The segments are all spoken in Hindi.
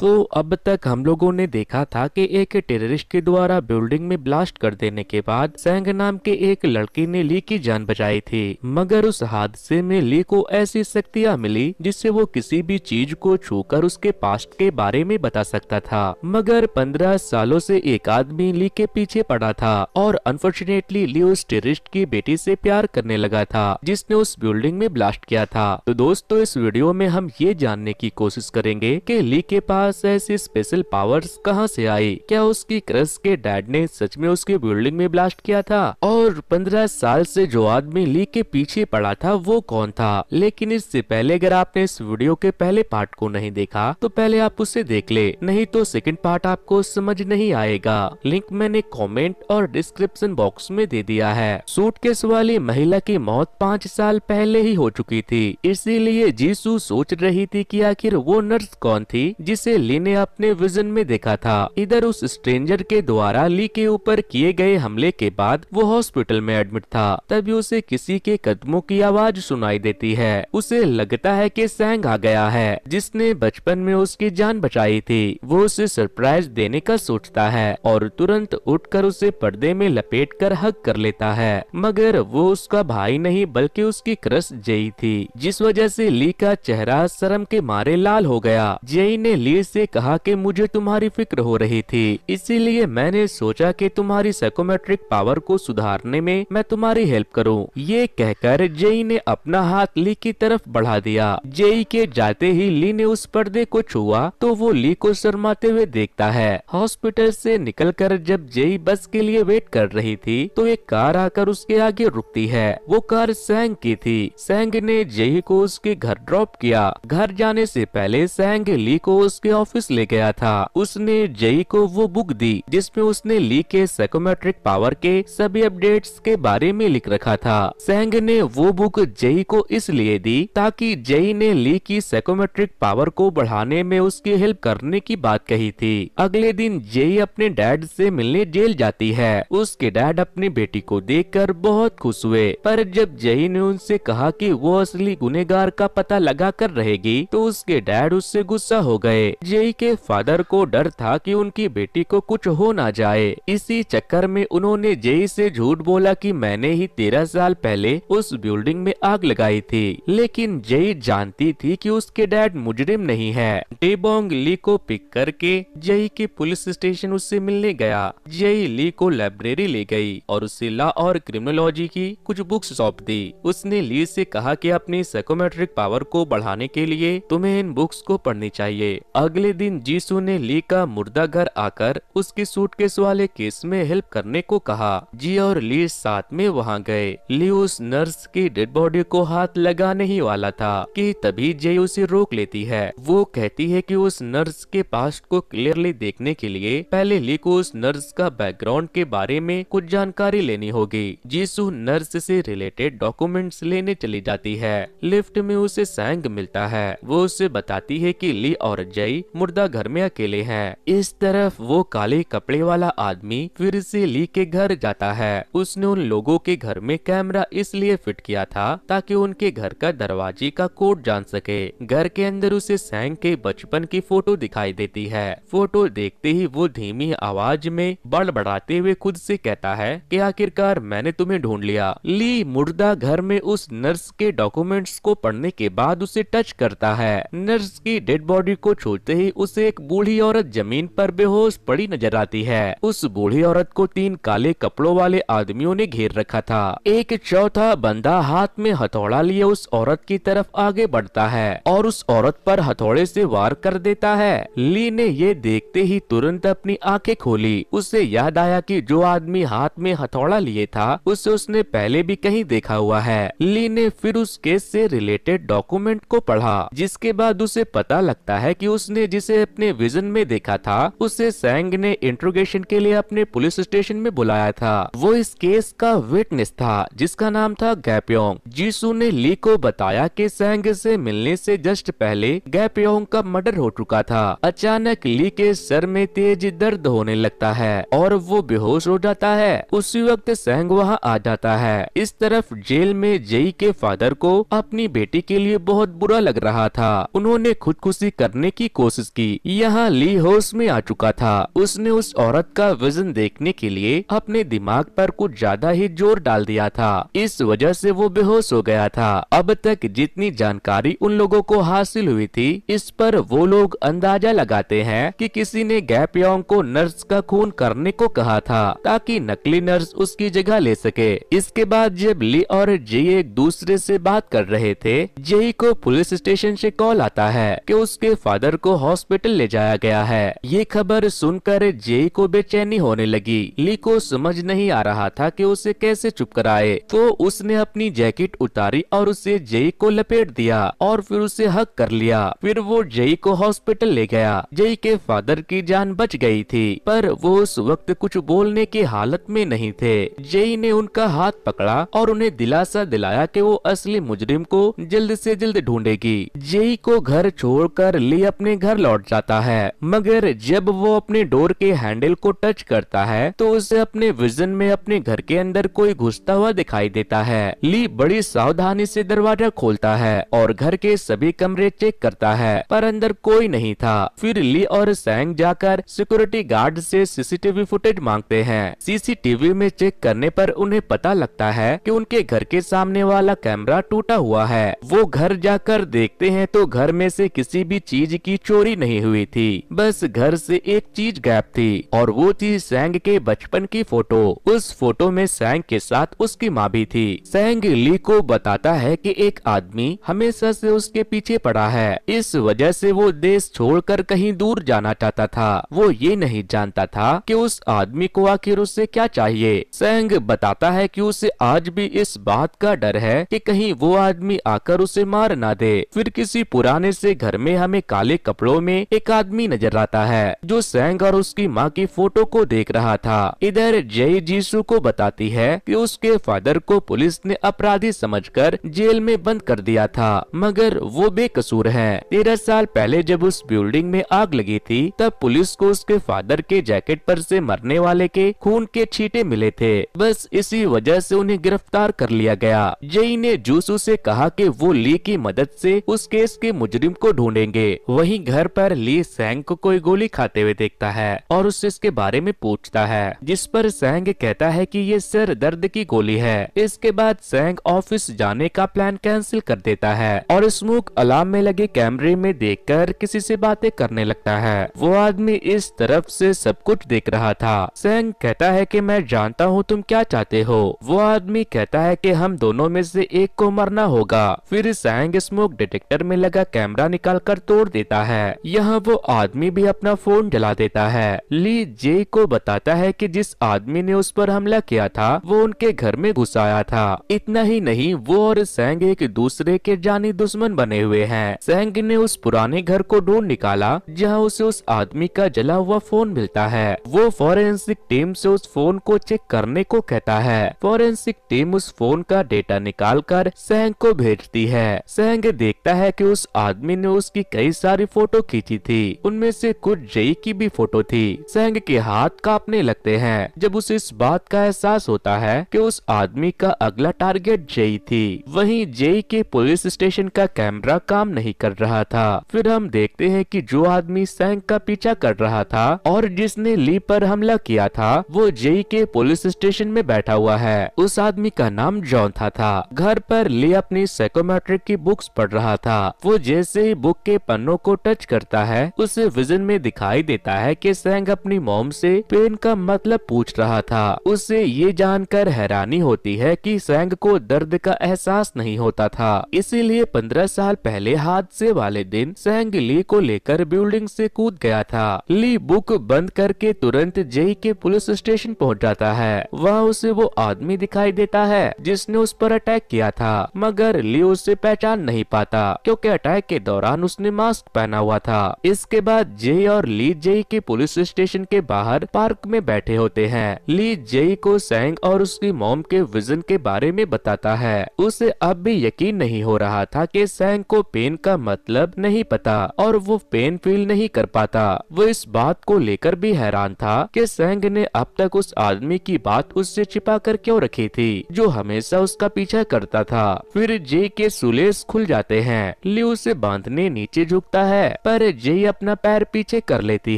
तो अब तक हम लोगों ने देखा था कि एक टेररिस्ट के द्वारा बिल्डिंग में ब्लास्ट कर देने के बाद सेंग नाम के एक लड़के ने ली की जान बचाई थी मगर उस हादसे में ली को ऐसी शक्तियाँ मिली जिससे वो किसी भी चीज को छूकर उसके पास्ट के बारे में बता सकता था मगर पंद्रह सालों से एक आदमी ली के पीछे पड़ा था और अनफॉर्चुनेटली ली उस टेररिस्ट की बेटी से प्यार करने लगा था जिसने उस बिल्डिंग में ब्लास्ट किया था तो दोस्तों इस वीडियो में हम ये जानने की कोशिश करेंगे की ली के पास पास ऐसी स्पेशल पावर्स कहां से आई क्या उसकी क्रश के डैड ने सच में उसके बिल्डिंग में ब्लास्ट किया था और पंद्रह साल से जो आदमी ली के पीछे पड़ा था वो कौन था लेकिन इससे पहले अगर आपने इस वीडियो के पहले पार्ट को नहीं देखा तो पहले आप उसे देख ले नहीं तो सेकेंड पार्ट आपको समझ नहीं आएगा लिंक मैंने कॉमेंट और डिस्क्रिप्शन बॉक्स में दे दिया है सूट वाली महिला की मौत पाँच साल पहले ही हो चुकी थी इसीलिए जीसू सोच रही थी कि आखिर वो नर्स कौन थी जिसे ली ने अपने विजन में देखा था इधर उस स्ट्रेंजर के द्वारा ली के ऊपर किए गए हमले के बाद वो हॉस्पिटल में एडमिट था तभी उसे किसी के कदमों की आवाज सुनाई देती है उसे लगता है कि सैंग आ गया है जिसने बचपन में उसकी जान बचाई थी वो उसे सरप्राइज देने का सोचता है और तुरंत उठकर उसे पर्दे में लपेट कर हक कर लेता है मगर वो उसका भाई नहीं बल्कि उसकी क्रस जई थी जिस वजह से ली का चेहरा शर्म के मारे लाल हो गया जेई ने ली से कहा कि मुझे तुम्हारी फिक्र हो रही थी इसीलिए मैंने सोचा कि तुम्हारी साइकोमेट्रिक पावर को सुधारने में मैं तुम्हारी हेल्प करूं। ये कहकर जेई ने अपना हाथ ली की तरफ बढ़ा दिया जेई के जाते ही ली ने उस पर्दे को छुआ तो वो ली को शर्माते हुए देखता है हॉस्पिटल से कर जब जेई बस के लिए वेट कर रही थी तो एक कार आकर उसके आगे रुकती है वो कार सैंग की थी सैंग ने जेई को उसके घर ड्रॉप किया घर जाने से पहले सैंग ली को उसके ऑफिस ले गया था उसने जई को वो बुक दी जिसमें उसने ली के साइकोमेट्रिक पावर के सभी अपडेट्स के बारे में लिख रखा था सेंग ने वो बुक जई को इसलिए दी ताकि जई ने ली की साइकोमेट्रिक पावर को बढ़ाने में उसकी हेल्प करने की बात कही थी अगले दिन जई अपने डैड से मिलने जेल जाती है उसके डैड अपनी बेटी को देख बहुत खुश हुए पर जब जई ने उनसे कहा कि वो असली गुनेगार का पता लगा कर रहेगी तो उसके डैड उससे गुस्सा हो गए जेई के फादर को डर था कि उनकी बेटी को कुछ हो ना जाए इसी चक्कर में उन्होंने जेई से झूठ बोला कि मैंने ही तेरह साल पहले उस बिल्डिंग में आग लगाई थी लेकिन जेई जानती थी कि उसके डैड मुजरिम नहीं है डेबोंग ली को पिक करके जेई के पुलिस स्टेशन उससे मिलने गया जेई ली को लाइब्रेरी ले गयी और उसे लॉ और क्रिमिनोलॉजी की कुछ बुक्स सौंप दी उसने ली से कहा की अपनी साइकोमेट्रिक पावर को बढ़ाने के लिए तुम्हें इन बुक्स को पढ़नी चाहिए अगले दिन जीसू ने ली का मुर्दा घर आकर उसकी सूटकेस वाले केस में हेल्प करने को कहा जी और ली साथ में वहाँ गए ली उस नर्स की डेड बॉडी को हाथ लगाने ही वाला था कि तभी जय उसे रोक लेती है वो कहती है कि उस नर्स के पास्ट को क्लियरली देखने के लिए पहले ली को उस नर्स का बैकग्राउंड के बारे में कुछ जानकारी लेनी होगी जीसू नर्स से रिलेटेड डॉक्यूमेंट लेने चली जाती है लिफ्ट में उसे सैंग मिलता है वो उसे बताती है की ली और जय मुर्दा घर में अकेले है इस तरफ वो काले कपड़े वाला आदमी फिर से ली के घर जाता है उसने उन लोगों के घर में कैमरा इसलिए फिट किया था ताकि उनके घर का दरवाजे का कोड जान सके घर के अंदर उसे सैंग के बचपन की फोटो दिखाई देती है फोटो देखते ही वो धीमी आवाज में बड़बड़ाते हुए खुद से कहता है कि आखिरकार मैंने तुम्हें ढूंढ लिया ली मुर्दा घर में उस नर्स के डॉक्यूमेंट्स को पढ़ने के बाद उसे टच करता है नर्स की डेड बॉडी को छूते पहुंचते ही उसे एक बूढ़ी औरत जमीन पर बेहोश पड़ी नजर आती है उस बूढ़ी औरत को तीन काले कपड़ों वाले आदमियों ने घेर रखा था एक चौथा बंदा हाथ में हथौड़ा लिए उस औरत की तरफ आगे बढ़ता है और उस औरत पर हथौड़े से वार कर देता है ली ने ये देखते ही तुरंत अपनी आंखें खोली उसे याद आया कि जो आदमी हाथ में हथौड़ा लिए था उसे उसने पहले भी कहीं देखा हुआ है ली ने फिर उस केस से रिलेटेड डॉक्यूमेंट को पढ़ा जिसके बाद उसे पता लगता है कि उसने ने जिसे अपने विजन में देखा था उसे सैंग ने इंट्रोगेशन के लिए अपने पुलिस स्टेशन में बुलाया था वो इस केस का विटनेस था जिसका नाम था गैप्योंग जीसू ने ली को बताया कि सैंग से मिलने से जस्ट पहले गैप्योंग का मर्डर हो चुका था अचानक ली के सर में तेज दर्द होने लगता है और वो बेहोश हो जाता है उसी वक्त सैंग वहाँ आ जाता है इस तरफ जेल में जेई के फादर को अपनी बेटी के लिए बहुत बुरा लग रहा था उन्होंने खुदकुशी करने की कोशिश कोशिश की यहाँ ली होस में आ चुका था उसने उस औरत का वजन देखने के लिए अपने दिमाग पर कुछ ज्यादा ही जोर डाल दिया था इस वजह से वो बेहोश हो गया था अब तक जितनी जानकारी उन लोगों को हासिल हुई थी इस पर वो लोग अंदाजा लगाते हैं कि किसी ने गैपयोंग को नर्स का खून करने को कहा था ताकि नकली नर्स उसकी जगह ले सके इसके बाद जब ली और जे एक दूसरे से बात कर रहे थे जेई को पुलिस स्टेशन से कॉल आता है कि उसके फादर को हॉस्पिटल ले जाया गया है ये खबर सुनकर जे को बेचैनी होने लगी ली को समझ नहीं आ रहा था कि उसे कैसे चुप कराए तो उसने अपनी जैकेट उतारी और उसे जय को लपेट दिया और फिर उसे हक कर लिया फिर वो जय को हॉस्पिटल ले गया जय के फादर की जान बच गई थी पर वो उस वक्त कुछ बोलने की हालत में नहीं थे जय ने उनका हाथ पकड़ा और उन्हें दिलासा दिलाया कि वो असली मुजरिम को जल्द से जल्द ढूंढेगी जय को घर छोड़कर ली अपने घर घर लौट जाता है मगर जब वो अपने डोर के हैंडल को टच करता है तो उसे अपने विजन में अपने घर के अंदर कोई घुसता हुआ दिखाई देता है ली बड़ी सावधानी से दरवाजा खोलता है और घर के सभी कमरे चेक करता है पर अंदर कोई नहीं था फिर ली और सैंग जाकर सिक्योरिटी गार्ड से सीसीटीवी फुटेज मांगते हैं सीसीटीवी में चेक करने पर उन्हें पता लगता है कि उनके घर के सामने वाला कैमरा टूटा हुआ है वो घर जाकर देखते हैं तो घर में से किसी भी चीज की चोरी नहीं हुई थी बस घर से एक चीज गैप थी और वो थी सैंग के बचपन की फोटो उस फोटो में सैंग के साथ उसकी माँ भी थी सैंग ली को बताता है कि एक आदमी हमेशा से उसके पीछे पड़ा है इस वजह से वो देश छोड़कर कहीं दूर जाना चाहता था वो ये नहीं जानता था कि उस आदमी को आखिर उससे क्या चाहिए सैंग बताता है की उसे आज भी इस बात का डर है की कहीं वो आदमी आकर उसे मार ना दे फिर किसी पुराने से घर में हमें काले कपड़े कपड़ों में एक आदमी नजर आता है जो सैंग और उसकी माँ की फोटो को देख रहा था इधर जय जीसू को बताती है कि उसके फादर को पुलिस ने अपराधी समझकर जेल में बंद कर दिया था मगर वो बेकसूर है तेरह साल पहले जब उस बिल्डिंग में आग लगी थी तब पुलिस को उसके फादर के जैकेट पर से मरने वाले के खून के छीटे मिले थे बस इसी वजह से उन्हें गिरफ्तार कर लिया गया जई ने जूसू से कहा कि वो ली की मदद से उस केस के मुजरिम को ढूंढेंगे वहीं घर पर ली सैंग को कोई गोली खाते हुए देखता है और उससे इसके बारे में पूछता है जिस पर सैंग कहता है कि ये सिर दर्द की गोली है इसके बाद सैंग ऑफिस जाने का प्लान कैंसिल कर देता है और स्मूक अलार्म में लगे कैमरे में कर किसी से बातें करने लगता है वो आदमी इस तरफ से सब कुछ देख रहा था सैंग कहता है की मैं जानता हूँ तुम क्या चाहते हो वो आदमी कहता है की हम दोनों में से एक को मरना होगा फिर सैंग स्मोक डिटेक्टर में लगा कैमरा निकाल कर तोड़ देता है है यहाँ वो आदमी भी अपना फोन जला देता है ली जे को बताता है कि जिस आदमी ने उस पर हमला किया था वो उनके घर में घुस आया था इतना ही नहीं वो और सेंग एक दूसरे के जानी दुश्मन बने हुए हैं सेंग ने उस पुराने घर को ढूंढ निकाला जहाँ उसे उस आदमी का जला हुआ फोन मिलता है वो फॉरेंसिक टीम ऐसी उस फोन को चेक करने को कहता है फॉरेंसिक टीम उस फोन का डेटा निकाल कर सेंग को भेजती है सेंग देखता है कि उस आदमी ने उसकी कई सारी फोटो फोटो खींची थी उनमें से कुछ जई की भी फोटो थी सेंग के हाथ कांपने लगते हैं जब उसे इस बात का एहसास होता है कि उस आदमी का अगला टारगेट जई थी वहीं जई के पुलिस स्टेशन का कैमरा काम नहीं कर रहा था फिर हम देखते हैं कि जो आदमी सैंग का पीछा कर रहा था और जिसने ली पर हमला किया था वो जई के पुलिस स्टेशन में बैठा हुआ है उस आदमी का नाम जॉन था, था घर पर ली अपनी साइकोमेट्रिक की बुक्स पढ़ रहा था वो जैसे ही बुक के पन्नों को टच टच करता है उसे विजन में दिखाई देता है कि सैंग अपनी मोम से पेन का मतलब पूछ रहा था उसे ये जानकर हैरानी होती है कि सैंग को दर्द का एहसास नहीं होता था इसीलिए पंद्रह साल पहले हादसे वाले दिन सैंग ली को लेकर बिल्डिंग से कूद गया था ली बुक बंद करके तुरंत जेई के पुलिस स्टेशन पहुँच जाता है वहाँ उसे वो आदमी दिखाई देता है जिसने उस पर अटैक किया था मगर ली उसे पहचान नहीं पाता क्योंकि अटैक के दौरान उसने मास्क पहना हुआ हुआ था इसके बाद जय और ली जय के पुलिस स्टेशन के बाहर पार्क में बैठे होते हैं ली जय को सैंग और उसकी मोम के विजन के बारे में बताता है उसे अब भी यकीन नहीं हो रहा था कि सैंग को पेन का मतलब नहीं पता और वो पेन फील नहीं कर पाता वो इस बात को लेकर भी हैरान था कि सैंग ने अब तक उस आदमी की बात उससे छिपा कर क्यों रखी थी जो हमेशा उसका पीछा करता था फिर जे के सुलेस खुल जाते हैं ली उसे बांधने नीचे झुकता है पर जय अपना पैर पीछे कर लेती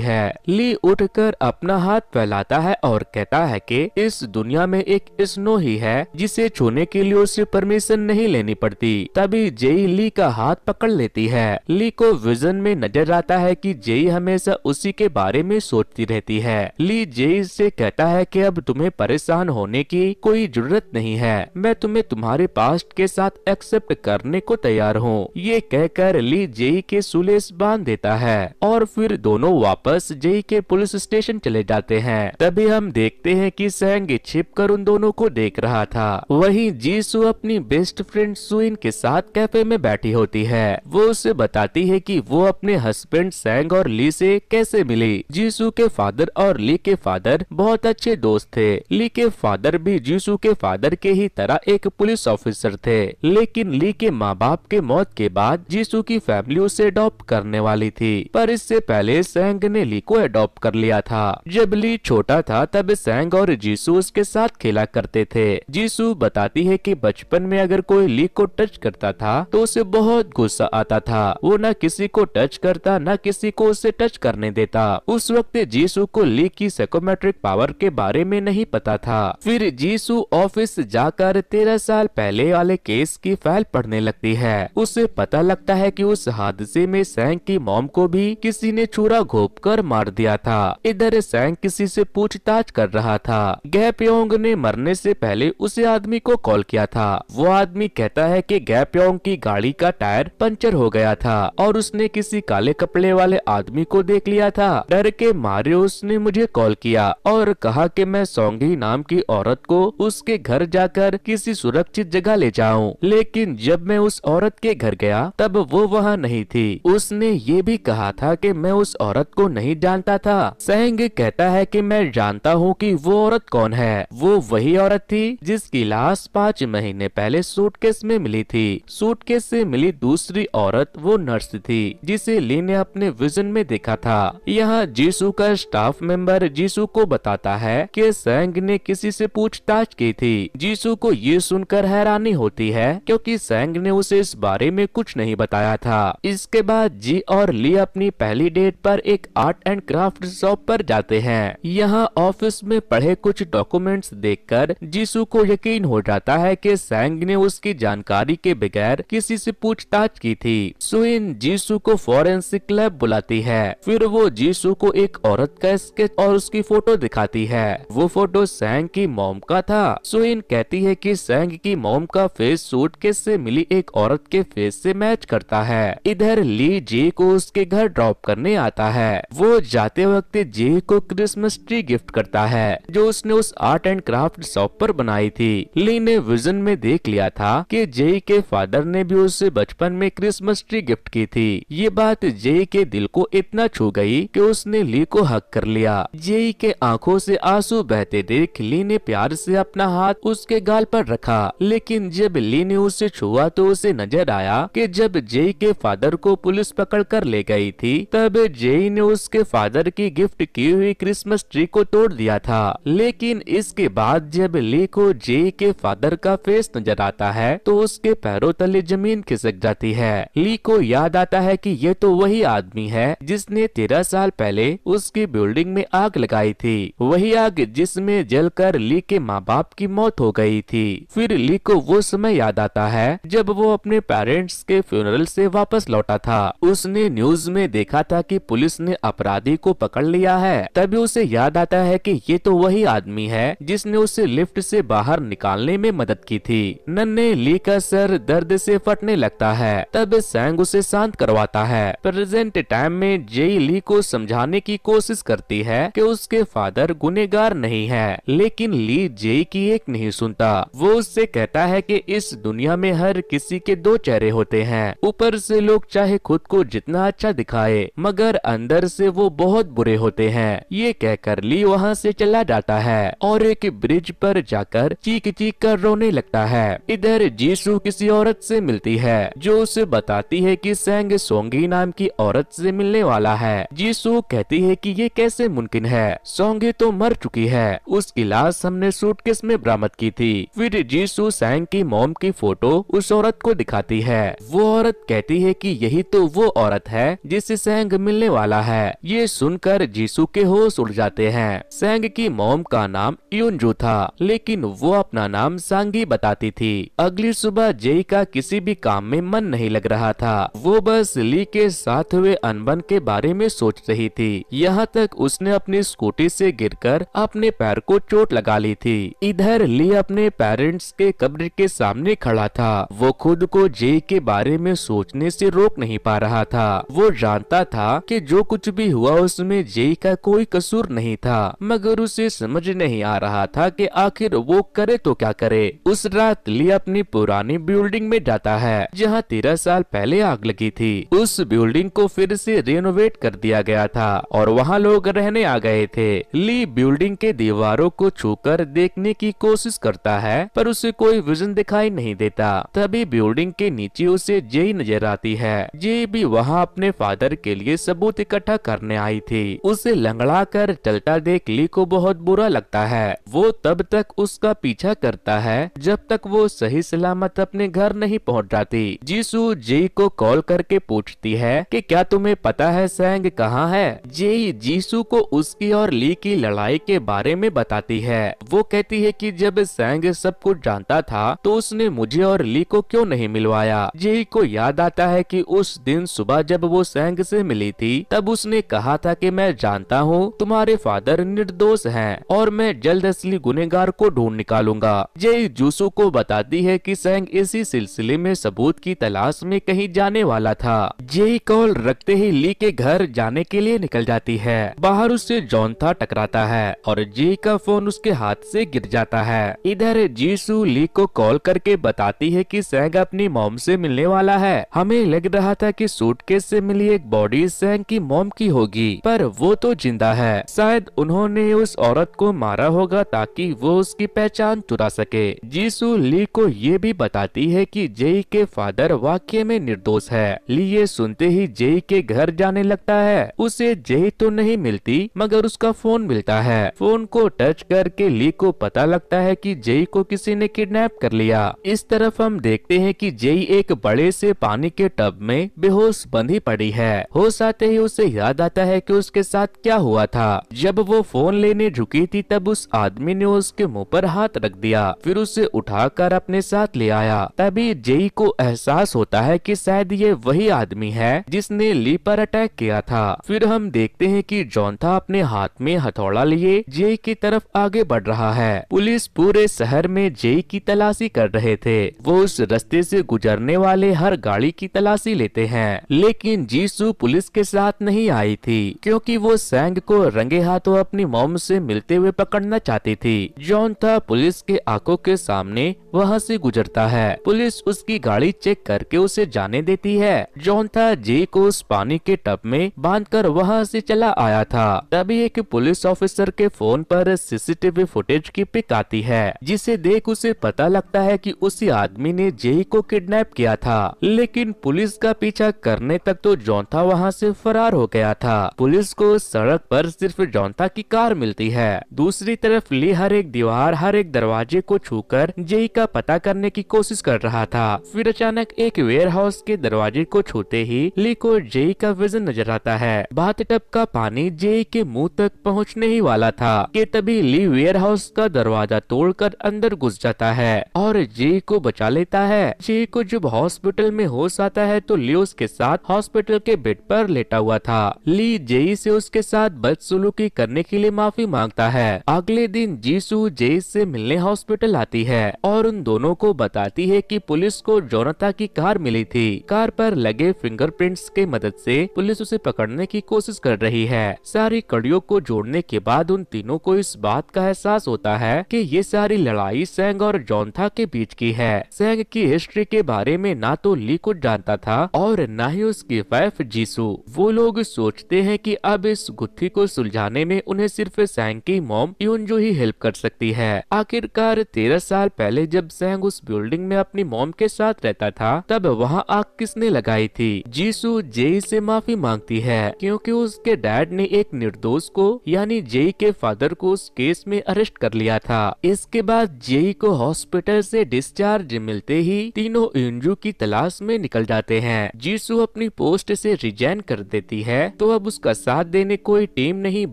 है ली उठकर अपना हाथ फैलाता है और कहता है कि इस दुनिया में एक स्नो ही है जिसे छूने के लिए उसे परमिशन नहीं लेनी पड़ती तभी जेई ली का हाथ पकड़ लेती है ली को विजन में नजर आता है की जेई हमेशा उसी के बारे में सोचती रहती है ली जेई से कहता है की अब तुम्हे परेशान होने की कोई जरूरत नहीं है मैं तुम्हें तुम्हारे पास्ट के साथ एक्सेप्ट करने को तैयार हूँ ये कहकर ली जेई के सुलेश जान देता है और फिर दोनों वापस जय के पुलिस स्टेशन चले जाते हैं तभी हम देखते हैं कि सैंग छिप कर उन दोनों को देख रहा था वहीं जीसु अपनी बेस्ट फ्रेंड सुइन के साथ कैफे में बैठी होती है वो उसे बताती है कि वो अपने हस्बैंड सेंग और ली से कैसे मिली जीसु के फादर और ली के फादर बहुत अच्छे दोस्त थे ली के फादर भी जीसु के फादर के ही तरह एक पुलिस ऑफिसर थे लेकिन ली के माँ बाप के मौत के बाद जीसु की फैमिली उसे अडॉप्ट करने करने वाली थी पर इससे पहले सेंग ने ली को अडॉप्ट कर लिया था जब ली छोटा था तब सेंग और जीसू उसके साथ खेला करते थे जीसू बताती है कि बचपन में अगर कोई ली को टच करता था तो उसे बहुत गुस्सा आता था वो न किसी को टच करता न किसी को उसे टच करने देता उस वक्त जीसू को ली की सेकोमेट्रिक पावर के बारे में नहीं पता था फिर जीसू ऑफिस जाकर तेरह साल पहले वाले केस की फाइल पढ़ने लगती है उसे पता लगता है कि उस हादसे में सैंग की मॉम को भी किसी ने छुरा घोप कर मार दिया था इधर सैंग किसी से पूछताछ कर रहा था गैप्योंग ने मरने से पहले उस आदमी को कॉल किया था वो आदमी कहता है कि गैप्योंग की गाड़ी का टायर पंचर हो गया था और उसने किसी काले कपड़े वाले आदमी को देख लिया था डर के मारे उसने मुझे कॉल किया और कहा कि मैं सोंगी नाम की औरत को उसके घर जाकर किसी सुरक्षित जगह ले जाऊं लेकिन जब मैं उस औरत के घर गया तब वो वहाँ नहीं थी उसने ये भी कहा था कि मैं उस औरत को नहीं जानता था सेंग कहता है कि मैं जानता हूँ कि वो औरत कौन है वो वही औरत थी जिसकी लाश पाँच महीने पहले सूटकेस में मिली थी सूटकेस से मिली दूसरी औरत वो नर्स थी जिसे ली ने अपने विजन में देखा था यहाँ जीसू का स्टाफ मेंबर जीसू को बताता है की सेंग ने किसी से पूछताछ की थी जीसू को ये सुनकर हैरानी होती है क्योंकि सेंग ने उसे इस बारे में कुछ नहीं बताया था इसके बाद जी और ली अपनी पहली डेट पर एक आर्ट एंड क्राफ्ट शॉप पर जाते हैं यहाँ ऑफिस में पढ़े कुछ डॉक्यूमेंट्स देखकर जीसू को यकीन हो जाता है कि सैंग ने उसकी जानकारी के बगैर किसी से पूछताछ की थी सुइन जीसू को फॉरेंसिक लैब बुलाती है फिर वो जीसु को एक औरत का स्केच और उसकी फोटो दिखाती है वो फोटो सैंग की मोम का था सुइन कहती है की सैंग की मोम का फेस सूट के से मिली एक औरत के फेस से मैच करता है इधर ली जी को उसके घर ड्रॉप करने आता है वो जाते वक्त जे को क्रिसमस ट्री गिफ्ट करता है जो उसने उस आर्ट एंड क्राफ्ट शॉप पर बनाई थी ली ने विजन में देख लिया था कि जे के फादर ने भी उसे बचपन में क्रिसमस ट्री गिफ्ट की थी ये बात जे के दिल को इतना छू गई कि उसने ली को हक कर लिया जे के आंखों से आंसू बहते देख ली ने प्यार से अपना हाथ उसके गाल पर रखा लेकिन जब ली ने उसे छुआ तो उसे नजर आया कि जब जे के फादर को पुलिस पकड़ पकड़ कर ले गई थी तब जेई ने उसके फादर की गिफ्ट की हुई क्रिसमस ट्री को तोड़ दिया था लेकिन इसके बाद जब ली को जेई के फादर का फेस नजर आता है तो उसके पैरों तले जमीन खिसक जाती है ली को याद आता है की ये तो वही आदमी है जिसने तेरह साल पहले उसकी बिल्डिंग में आग लगाई थी वही आग जिसमें जलकर ली के माँ बाप की मौत हो गई थी फिर ली को वो समय याद आता है जब वो अपने पेरेंट्स के फ्यूनरल से वापस लौटा था उसने उसने न्यूज में देखा था कि पुलिस ने अपराधी को पकड़ लिया है तभी उसे याद आता है कि ये तो वही आदमी है जिसने उसे लिफ्ट से बाहर निकालने में मदद की थी नन्हे ली का सर दर्द से फटने लगता है तब सैंग उसे शांत करवाता है प्रेजेंट टाइम में जेई ली को समझाने की कोशिश करती है की उसके फादर गुनेगार नहीं है लेकिन ली जेई की एक नहीं सुनता वो उससे कहता है की इस दुनिया में हर किसी के दो चेहरे होते हैं ऊपर से लोग चाहे खुद को जितना अच्छा दिखाए मगर अंदर से वो बहुत बुरे होते हैं ये कहकर ली वहाँ से चला जाता है और एक ब्रिज पर जाकर चीख चीख कर रोने लगता है इधर जीसू किसी औरत से मिलती है जो उसे बताती है कि सेंग सोंगी नाम की औरत से मिलने वाला है जीसू कहती है कि ये कैसे मुमकिन है सोंगी तो मर चुकी है उसकी लाश हमने सूटकेस में बरामद की थी फिर जीसू सेंग की मोम की फोटो उस औरत को दिखाती है वो औरत कहती है की यही तो वो औरत है जिससे सेंग मिलने वाला है ये सुनकर जीसू के होश उड़ जाते हैं सेंग की मोम का नाम यूनजू था लेकिन वो अपना नाम सांगी बताती थी अगली सुबह जेई का किसी भी काम में मन नहीं लग रहा था वो बस ली के साथ हुए अनबन के बारे में सोच रही थी यहाँ तक उसने अपनी स्कूटी से गिरकर अपने पैर को चोट लगा ली थी इधर ली अपने पेरेंट्स के कब्र के सामने खड़ा था वो खुद को जय के बारे में सोचने से रोक नहीं पा रहा था था वो जानता था कि जो कुछ भी हुआ उसमें जेई का कोई कसूर नहीं था मगर उसे समझ नहीं आ रहा था कि आखिर वो करे तो क्या करे उस रात ली अपनी पुरानी बिल्डिंग में जाता है जहाँ तेरह साल पहले आग लगी थी उस बिल्डिंग को फिर से रेनोवेट कर दिया गया था और वहाँ लोग रहने आ गए थे ली बिल्डिंग के दीवारों को छू देखने की कोशिश करता है पर उसे कोई विजन दिखाई नहीं देता तभी बिल्डिंग के नीचे उसे जेई नजर आती है जेई भी वहाँ वहाँ अपने फादर के लिए सबूत इकट्ठा करने आई थी उसे लंगड़ा कर चलता देख ली को बहुत बुरा लगता है वो तब तक उसका पीछा करता है जब तक वो सही सलामत अपने घर नहीं पहुँच जाती जीसू जेई को कॉल करके पूछती है कि क्या तुम्हें पता है सैंग कहाँ है जेई जीसू को उसकी और ली की लड़ाई के बारे में बताती है वो कहती है कि जब सैंग सब कुछ जानता था तो उसने मुझे और ली को क्यों नहीं मिलवाया जेई को याद आता है कि उस दिन सुबह सुबह जब वो सैंग से मिली थी तब उसने कहा था कि मैं जानता हूँ तुम्हारे फादर निर्दोष हैं और मैं जल्द असली गुनेगार को ढूंढ निकालूंगा ये जूसू को बताती है कि सैंग इसी सिलसिले में सबूत की तलाश में कहीं जाने वाला था ये कॉल रखते ही ली के घर जाने के लिए निकल जाती है बाहर उससे जॉन्था टकराता है और जी का फोन उसके हाथ से गिर जाता है इधर जीसू ली को कॉल करके बताती है कि सैंग अपनी मोम से मिलने वाला है हमें लग रहा था कि सूट से मिली एक बॉडी सैंग की मोम की होगी पर वो तो जिंदा है शायद उन्होंने उस औरत को मारा होगा ताकि वो उसकी पहचान चुरा सके जीसू ली को ये भी बताती है कि जेई के फादर वाक्य में निर्दोष है ली ये सुनते ही जेई के घर जाने लगता है उसे जेई तो नहीं मिलती मगर उसका फोन मिलता है फोन को टच करके ली को पता लगता है की जेई को किसी ने किडनेप कर लिया इस तरफ हम देखते है की जेई एक बड़े से पानी के टब में बेहोश बंधी पड़ी है हो सकते ही उसे याद आता है कि उसके साथ क्या हुआ था जब वो फोन लेने झुकी थी तब उस आदमी ने उसके मुंह पर हाथ रख दिया फिर उसे उठाकर अपने साथ ले आया तभी जेई को एहसास होता है कि शायद ये वही आदमी है जिसने ली पर अटैक किया था फिर हम देखते हैं कि जॉन्था अपने हाथ में हथौड़ा लिए जेई की तरफ आगे बढ़ रहा है पुलिस पूरे शहर में जेई की तलाशी कर रहे थे वो उस रस्ते से गुजरने वाले हर गाड़ी की तलाशी लेते हैं लेकिन जीसू पुलिस के साथ नहीं आई थी क्योंकि वो सैंग को रंगे हाथों अपनी मोम से मिलते हुए पकड़ना चाहती थी जॉन था पुलिस के आंखों के सामने वहाँ से गुजरता है पुलिस उसकी गाड़ी चेक करके उसे जाने देती है जोनता जे को उस पानी के टब में बांध कर वहाँ से चला आया था तभी एक पुलिस ऑफिसर के फोन पर सीसीटीवी फुटेज की पिक आती है जिसे देख उसे पता लगता है कि उसी आदमी ने जे को किडनैप किया था लेकिन पुलिस का पीछा करने तक तो जोनता वहाँ से फरार हो गया था पुलिस को सड़क पर सिर्फ जोनता की कार मिलती है दूसरी तरफ ली हर एक दीवार हर एक दरवाजे को छू कर जेई का का पता करने की कोशिश कर रहा था फिर अचानक एक वेयर हाउस के दरवाजे को छूते ही ली को जेई का विजन नजर आता है टप का पानी जेई के मुंह तक पहुंचने ही वाला था के तभी ली हाउस का दरवाजा तोड़कर अंदर घुस जाता है और जेई को बचा लेता है जेई को जब हॉस्पिटल में होश आता है तो ली उसके साथ हॉस्पिटल के बेड पर लेटा हुआ था ली जेई से उसके साथ बदसलूकी करने के लिए माफी मांगता है अगले दिन जीसू जेई से मिलने हॉस्पिटल आती है और उन दोनों को बताती है कि पुलिस को जोनता की कार मिली थी कार पर लगे फिंगरप्रिंट्स के मदद से पुलिस उसे पकड़ने की कोशिश कर रही है सारी कड़ियों को जोड़ने के बाद उन तीनों को इस बात का एहसास होता है कि ये सारी लड़ाई सेंग और जोनथा के बीच की है सेंग की हिस्ट्री के बारे में ना तो ली कुछ जानता था और न ही उसकी वाइफ जीसू वो लोग सोचते है की अब इस गुत्थी को सुलझाने में उन्हें सिर्फ सैंग की मोम यूनजू ही हेल्प कर सकती है आखिरकार तेरह साल पहले जब जब सैंग उस बिल्डिंग में अपनी मोम के साथ रहता था तब वहाँ आग किसने लगाई थी जीसू जेई से माफी मांगती है क्योंकि उसके डैड ने एक निर्दोष को यानी जेई के फादर को उस केस में अरेस्ट कर लिया था इसके बाद जेई को हॉस्पिटल से डिस्चार्ज मिलते ही तीनों इंजू की तलाश में निकल जाते हैं जीसू अपनी पोस्ट से रिजाइन कर देती है तो अब उसका साथ देने कोई टीम नहीं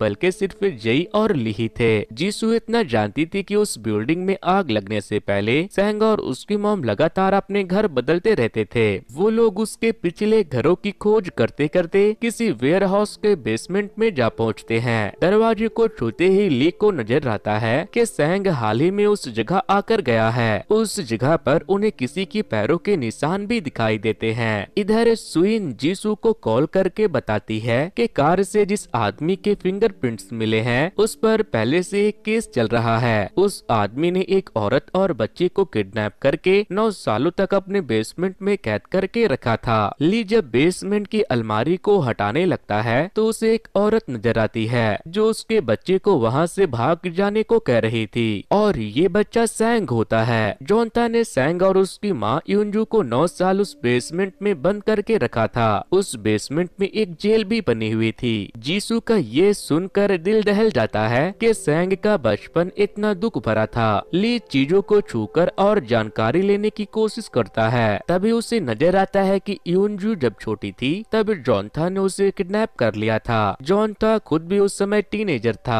बल्कि सिर्फ जई और ली थे जीसू इतना जानती थी की उस बिल्डिंग में आग लगने ऐसी पहले सहंग सेंग और उसकी मोम लगातार अपने घर बदलते रहते थे वो लोग उसके पिछले घरों की खोज करते करते किसी वेयर हाउस के बेसमेंट में जा पहुंचते हैं दरवाजे को छूते ही ली को नजर आता है कि सहंग हाल ही में उस जगह आकर गया है उस जगह पर उन्हें किसी की पैरों के निशान भी दिखाई देते हैं इधर सुइन जीसू को कॉल करके बताती है कि कार से जिस आदमी के फिंगरप्रिंट्स मिले हैं उस पर पहले से एक केस चल रहा है उस आदमी ने एक औरत और बच्चे को किडनैप करके नौ सालों तक अपने बेसमेंट में कैद करके रखा था ली जब बेसमेंट की अलमारी को हटाने लगता है तो उसे एक औरत नजर आती है जो उसके बच्चे को वहाँ से भाग जाने को कह रही थी और ये बच्चा सैंग होता है जोनता ने सैंग और उसकी माँ यूनजू को नौ साल उस बेसमेंट में बंद करके रखा था उस बेसमेंट में एक जेल भी बनी हुई थी जीसू का ये सुनकर दिल दहल जाता है कि सैंग का बचपन इतना दुख भरा था ली चीजों को छू होकर और जानकारी लेने की कोशिश करता है तभी उसे नजर आता है कि यूनजू जब छोटी थी तब जॉनथा ने उसे किडनैप कर लिया था जॉनथा खुद भी उस समय टीनेजर था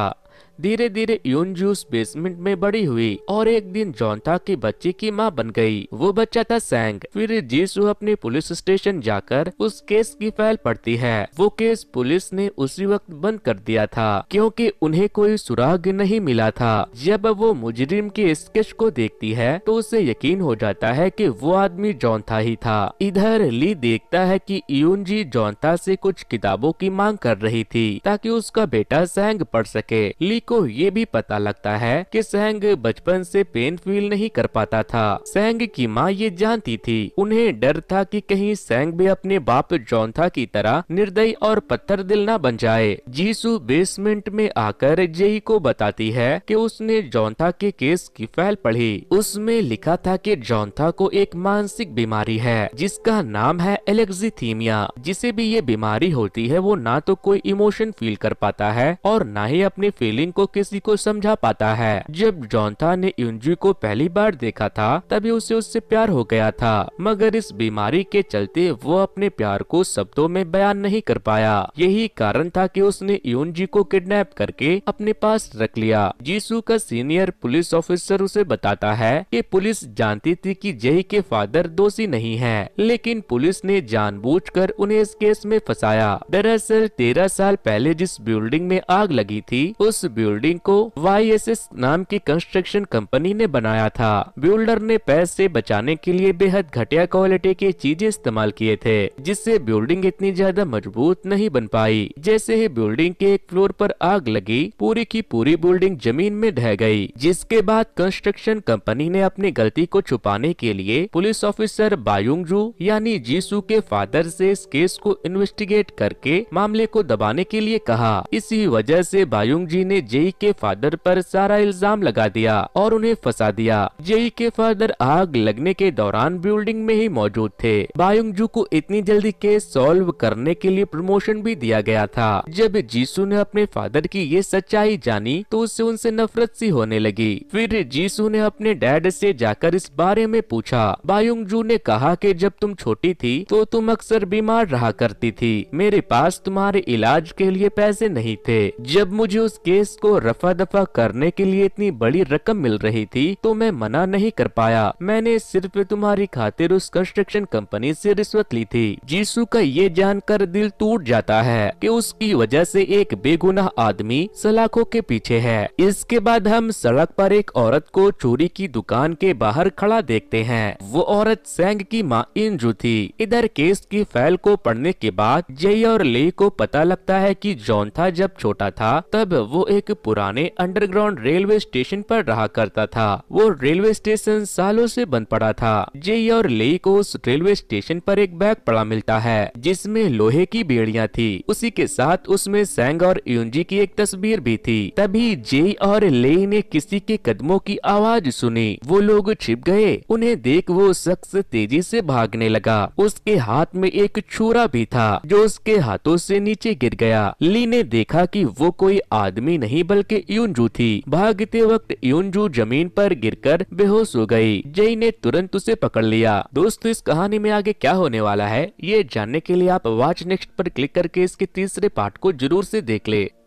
धीरे धीरे यूनजूस बेसमेंट में बड़ी हुई और एक दिन जॉन्था की बच्ची की माँ बन गई वो बच्चा था सैंग फिर जीसू अपने पुलिस स्टेशन जाकर उस केस की फाइल पड़ती है वो केस पुलिस ने उसी वक्त बंद कर दिया था क्योंकि उन्हें कोई सुराग नहीं मिला था जब वो मुजरिम के स्केच को देखती है तो उसे यकीन हो जाता है की वो आदमी जॉन्था ही था इधर ली देखता है की यून जी जॉन्था ऐसी कुछ किताबों की मांग कर रही थी ताकि उसका बेटा सैंग पढ़ सके ली को ये भी पता लगता है कि सहंग बचपन से पेन फील नहीं कर पाता था सहंग की माँ ये जानती थी उन्हें डर था कि कहीं सेंग भी अपने बाप जोनथा की तरह निर्दयी और पत्थर दिल न बन जाए जीसू बेसमेंट में आकर जेई को बताती है कि उसने जोनथा के केस की फैल पढ़ी उसमें लिखा था कि जोनथा को एक मानसिक बीमारी है जिसका नाम है एलेक्जीथीमिया जिसे भी ये बीमारी होती है वो ना तो कोई इमोशन फील कर पाता है और ना ही अपनी फीलिंग को किसी को समझा पाता है जब जॉन्था ने यूनजी को पहली बार देखा था तभी उसे उससे प्यार हो गया था मगर इस बीमारी के चलते वो अपने प्यार को शब्दों में बयान नहीं कर पाया यही कारण था कि उसने यूनजी को किडनैप करके अपने पास रख लिया जीसू का सीनियर पुलिस ऑफिसर उसे बताता है की पुलिस जानती थी की जय के फादर दोषी नहीं है लेकिन पुलिस ने जान उन्हें इस केस में फंसाया दरअसल तेरह साल पहले जिस बिल्डिंग में आग लगी थी उस बिल्डिंग बिल्डिंग को वाई नाम की कंस्ट्रक्शन कंपनी ने बनाया था बिल्डर ने पैसे बचाने के लिए बेहद घटिया क्वालिटी की चीजें इस्तेमाल किए थे जिससे बिल्डिंग इतनी ज्यादा मजबूत नहीं बन पाई जैसे ही बिल्डिंग के एक फ्लोर पर आग लगी पूरी की पूरी बिल्डिंग जमीन में ढह गई जिसके बाद कंस्ट्रक्शन कंपनी ने अपनी गलती को छुपाने के लिए पुलिस ऑफिसर बायुंगजू यानी जीसू के फादर से इस केस को इन्वेस्टिगेट करके मामले को दबाने के लिए कहा इसी वजह से बायुंग जी ने जेई के फादर पर सारा इल्जाम लगा दिया और उन्हें फंसा दिया जेई के फादर आग लगने के दौरान बिल्डिंग में ही मौजूद थे बायुंगजू को इतनी जल्दी केस सॉल्व करने के लिए प्रमोशन भी दिया गया था जब जीसू ने अपने फादर की ये सच्चाई जानी तो उससे उनसे नफरत सी होने लगी फिर जीसू ने अपने डैड से जाकर इस बारे में पूछा बायुंगजू ने कहा कि जब तुम छोटी थी तो तुम अक्सर बीमार रहा करती थी मेरे पास तुम्हारे इलाज के लिए पैसे नहीं थे जब मुझे उस केस उसको रफा दफा करने के लिए इतनी बड़ी रकम मिल रही थी तो मैं मना नहीं कर पाया मैंने सिर्फ तुम्हारी खातिर उस कंस्ट्रक्शन कंपनी से रिश्वत ली थी जीसू का ये जानकर दिल टूट जाता है कि उसकी वजह से एक बेगुनाह आदमी सलाखों के पीछे है इसके बाद हम सड़क पर एक औरत को चोरी की दुकान के बाहर खड़ा देखते हैं वो औरत सेंग की माँ इंजू थी इधर केस की फाइल को पढ़ने के बाद जय और ले को पता लगता है की जॉन था जब छोटा था तब वो एक पुराने अंडरग्राउंड रेलवे स्टेशन पर रहा करता था वो रेलवे स्टेशन सालों से बंद पड़ा था जे और लेई को उस रेलवे स्टेशन पर एक बैग पड़ा मिलता है जिसमें लोहे की बेड़िया थी उसी के साथ उसमें सैंग और यूनजी की एक तस्वीर भी थी तभी जे और लेई ने किसी के कदमों की आवाज सुनी वो लोग छिप गए उन्हें देख वो शख्स तेजी ऐसी भागने लगा उसके हाथ में एक छुरा भी था जो उसके हाथों से नीचे गिर गया ली ने देखा कि वो कोई आदमी नहीं नहीं बल्कि यूनजू थी भागते वक्त यूनजू जमीन पर गिरकर बेहोश हो गई जय ने तुरंत उसे पकड़ लिया दोस्तों इस कहानी में आगे क्या होने वाला है ये जानने के लिए आप वॉच नेक्स्ट पर क्लिक करके इसके तीसरे पार्ट को जरूर से देख ले